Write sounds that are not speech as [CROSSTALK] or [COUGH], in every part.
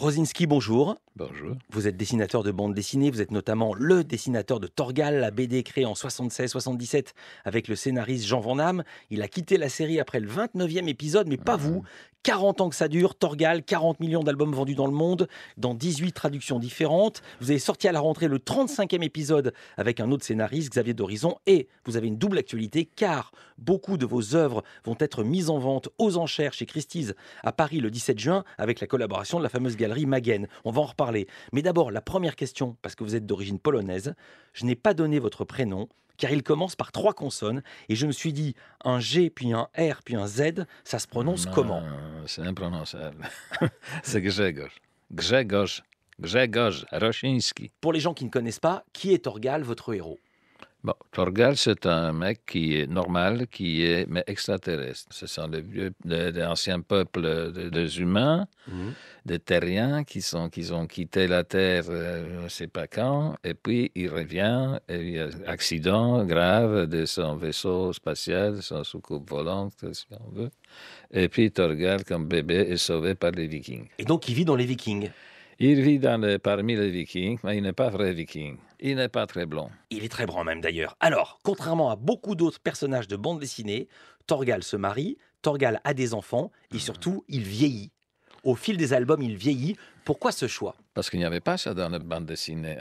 Rosinski, bonjour. Bonjour. Vous êtes dessinateur de bande dessinée, vous êtes notamment le dessinateur de Torgal, la BD créée en 76-77 avec le scénariste Jean Van Damme. Il a quitté la série après le 29e épisode, mais pas ah. vous. 40 ans que ça dure, Torgal, 40 millions d'albums vendus dans le monde, dans 18 traductions différentes. Vous avez sorti à la rentrée le 35e épisode avec un autre scénariste, Xavier d'Horizon, et vous avez une double actualité car beaucoup de vos œuvres vont être mises en vente aux enchères chez Christie's à Paris le 17 juin avec la collaboration de la fameuse galerie Maguen. On va en reparler. Mais d'abord, la première question, parce que vous êtes d'origine polonaise, je n'ai pas donné votre prénom car il commence par trois consonnes. Et je me suis dit, un G, puis un R, puis un Z, ça se prononce comment C'est imprononçable. [LAUGHS] c'est Grzegorz. Grzegorz. Grzegorz Pour les gens qui ne connaissent pas, qui est Orgal, votre héros Bon, Torgal, c'est un mec qui est normal, qui est mais extraterrestre. Ce sont les vieux, anciens peuples des humains, mhm. des terriens qui sont, qui ont quitté la Terre, euh, je ne sais pas quand, et puis il revient, et il y a un accident grave de son vaisseau spatial, de son soucoupe volante, si on veut. Et puis Torgal, comme bébé, est sauvé par les Vikings. Et donc il vit dans les Vikings. Il vit dans parmi les Vikings, mais il n'est pas vrai Viking. Il n'est pas très blond. Il est très brun même d'ailleurs. Alors, contrairement à beaucoup d'autres personnages de bande dessinée, Torgal se marie, Torgal a des enfants et mhm. surtout, il vieillit. Au fil des albums, il vieillit. Pourquoi ce choix Parce qu'il n'y avait pas ça dans la bande dessinée.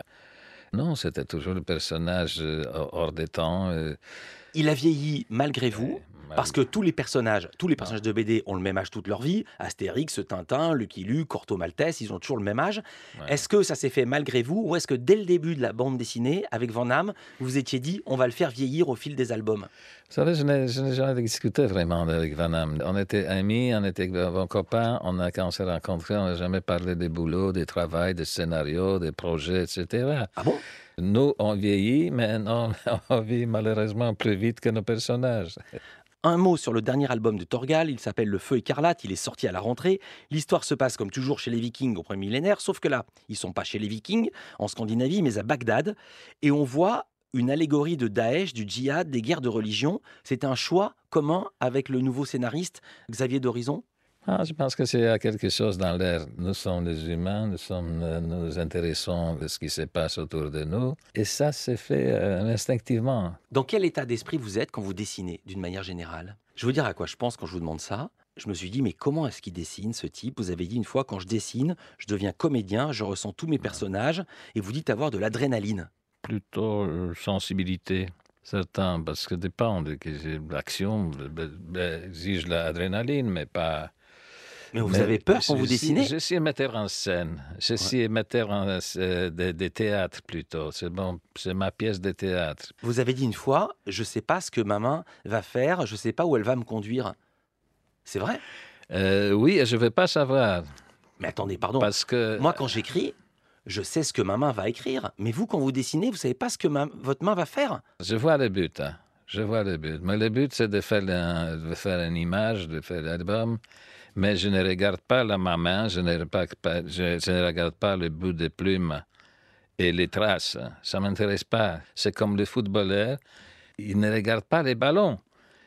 Non, c'était toujours le personnage euh, hors des temps. Euh. Il a vieilli malgré vous. Parce que tous les personnages, tous les ah. personnages de BD ont le même âge toute leur vie. Astérix, Tintin, Lucky Luke, Corto Maltese, ils ont toujours le même âge. Est-ce que ça s'est fait malgré vous ou est-ce que dès le début de la bande dessinée avec Van Damme, vous étiez dit on va le faire vieillir au fil des albums Vous savez, je n'ai jamais discuté vraiment avec Van Damme. On était amis, on était bons copains. On a, quand on s'est rencontrés, on n'a jamais parlé des boulots, des travails, des scénarios, des projets, etc. Ah bon nous, on vieillit, mais [LAUGHS] on vit malheureusement plus vite que nos personnages. Un mot sur le dernier album de Torgal, il s'appelle Le Feu écarlate, il est sorti à la rentrée. L'histoire se passe comme toujours chez les Vikings au premier millénaire, sauf que là, ils sont pas chez les Vikings en Scandinavie, mais à Bagdad. Et on voit une allégorie de Daesh, du djihad, des guerres de religion. C'est un choix commun avec le nouveau scénariste Xavier d'Horizon ah, je pense que c'est quelque chose dans l'air. Nous sommes les humains, nous, sommes, euh, nous intéressons à ce qui se passe autour de nous, et ça c'est fait euh, instinctivement. Dans quel état d'esprit vous êtes quand vous dessinez, d'une manière générale Je vais vous dire à quoi je pense quand je vous demande ça. Je me suis dit, mais comment est-ce qu'il dessine ce type Vous avez dit une fois, quand je dessine, je deviens comédien, je ressens tous mes personnages, et vous dites avoir de l'adrénaline. Plutôt euh, sensibilité. certain. parce que dépend de l'action exige l'adrénaline, mais pas mais vous avez peur quand vous dessinez Je suis metteur en scène. Je suis metteur euh, de théâtre plutôt. C'est bon, c'est ma pièce de théâtre. Vous avez dit une fois, je ne sais pas ce que ma main va faire, je ne sais pas où elle va me conduire. C'est vrai euh, Oui, je ne vais pas savoir. Mais attendez, pardon. Parce que moi, euh, quand j'écris, je sais ce que ma main va écrire. Mais vous, quand vous dessinez, vous savez pas ce que votre main va faire. Je vois le but. Hein. Je vois le but. Mais le but, c'est de faire, une image, de faire l'album. Mais je ne regarde pas la, ma main, je ne, regarde pas, le bout des plumes et les traces. Ça ne m'intéresse pas. C'est comme le footballeur, il ne regarde pas les ballons,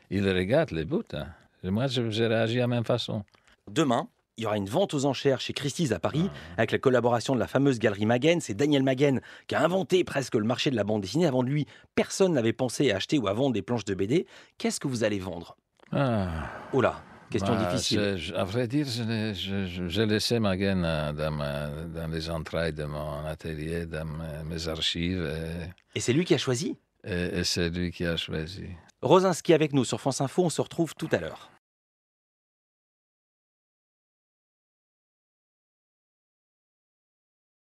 il regarde les buts. Hein. Moi, j'ai je réagis de la même façon. Demain, il y aura une vente aux enchères chez Christie's à Paris, ah. avec la collaboration de la fameuse galerie Maguen. C'est Daniel Magen qui a inventé presque le marché de la bande dessinée. Avant lui, personne n'avait pensé à acheter ou à vendre des planches de BD. Qu'est-ce que vous allez vendre ah. Oh là Question bah, difficile. à vrai dire, j'ai laissé Maguen euh, dans, les entrailles de mon atelier, dans mes archives. Et, c'est lui qui a choisi Et, et c'est lui qui a choisi. Rosinski avec nous sur France Info, on se retrouve tout à l'heure.